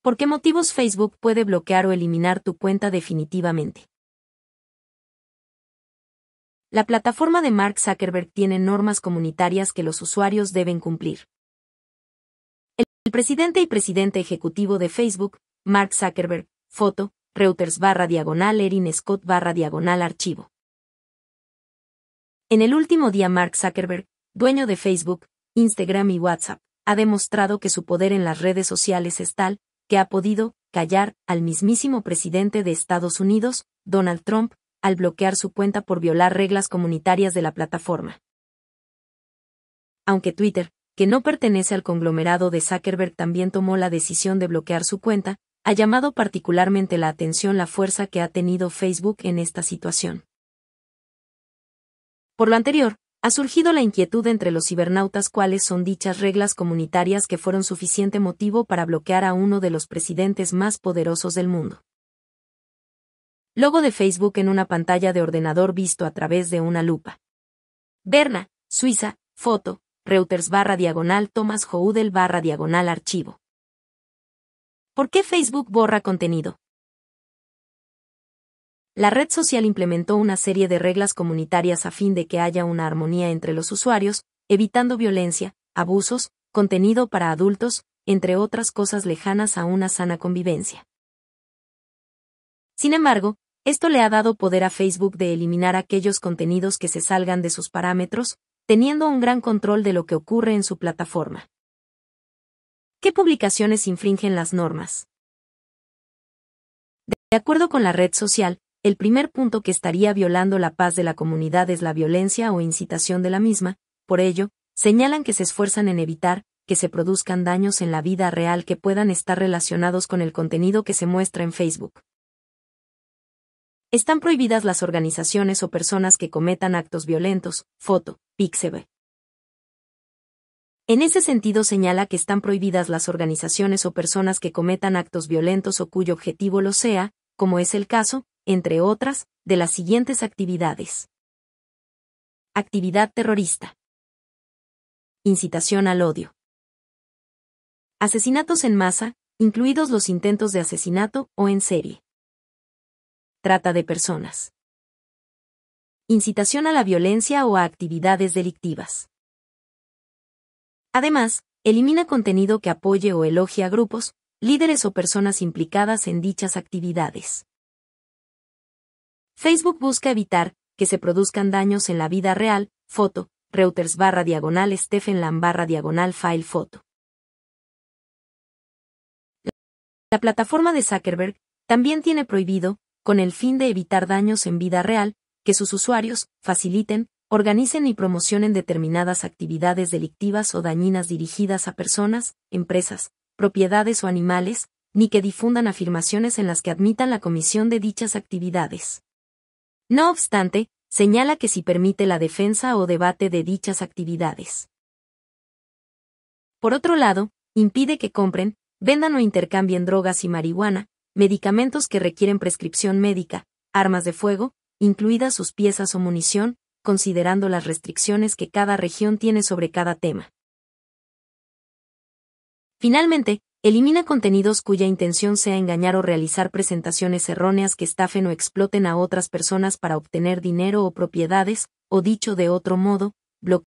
¿Por qué motivos Facebook puede bloquear o eliminar tu cuenta definitivamente? La plataforma de Mark Zuckerberg tiene normas comunitarias que los usuarios deben cumplir. El presidente y presidente ejecutivo de Facebook, Mark Zuckerberg, foto, Reuters barra diagonal Erin Scott barra diagonal archivo. En el último día Mark Zuckerberg, dueño de Facebook, Instagram y WhatsApp, ha demostrado que su poder en las redes sociales es tal, que ha podido callar al mismísimo presidente de Estados Unidos, Donald Trump, al bloquear su cuenta por violar reglas comunitarias de la plataforma. Aunque Twitter, que no pertenece al conglomerado de Zuckerberg, también tomó la decisión de bloquear su cuenta, ha llamado particularmente la atención la fuerza que ha tenido Facebook en esta situación. Por lo anterior, ha surgido la inquietud entre los cibernautas cuáles son dichas reglas comunitarias que fueron suficiente motivo para bloquear a uno de los presidentes más poderosos del mundo. Logo de Facebook en una pantalla de ordenador visto a través de una lupa. Berna, Suiza, foto, Reuters barra diagonal Thomas Houdel barra diagonal archivo. ¿Por qué Facebook borra contenido? La red social implementó una serie de reglas comunitarias a fin de que haya una armonía entre los usuarios, evitando violencia, abusos, contenido para adultos, entre otras cosas lejanas a una sana convivencia. Sin embargo, esto le ha dado poder a Facebook de eliminar aquellos contenidos que se salgan de sus parámetros, teniendo un gran control de lo que ocurre en su plataforma. ¿Qué publicaciones infringen las normas? De acuerdo con la red social, el primer punto que estaría violando la paz de la comunidad es la violencia o incitación de la misma, por ello, señalan que se esfuerzan en evitar que se produzcan daños en la vida real que puedan estar relacionados con el contenido que se muestra en Facebook. Están prohibidas las organizaciones o personas que cometan actos violentos, foto, Pixebe. En ese sentido señala que están prohibidas las organizaciones o personas que cometan actos violentos o cuyo objetivo lo sea, como es el caso, entre otras, de las siguientes actividades. Actividad terrorista. Incitación al odio. Asesinatos en masa, incluidos los intentos de asesinato o en serie. Trata de personas. Incitación a la violencia o a actividades delictivas. Además, elimina contenido que apoye o elogie a grupos, líderes o personas implicadas en dichas actividades. Facebook busca evitar que se produzcan daños en la vida real, foto, Reuters barra diagonal Stephen Lam barra diagonal file foto. La plataforma de Zuckerberg también tiene prohibido, con el fin de evitar daños en vida real, que sus usuarios faciliten, organicen y promocionen determinadas actividades delictivas o dañinas dirigidas a personas, empresas, propiedades o animales, ni que difundan afirmaciones en las que admitan la comisión de dichas actividades. No obstante, señala que si permite la defensa o debate de dichas actividades. Por otro lado, impide que compren, vendan o intercambien drogas y marihuana, medicamentos que requieren prescripción médica, armas de fuego, incluidas sus piezas o munición, considerando las restricciones que cada región tiene sobre cada tema. Finalmente, Elimina contenidos cuya intención sea engañar o realizar presentaciones erróneas que estafen o exploten a otras personas para obtener dinero o propiedades, o dicho de otro modo, bloquea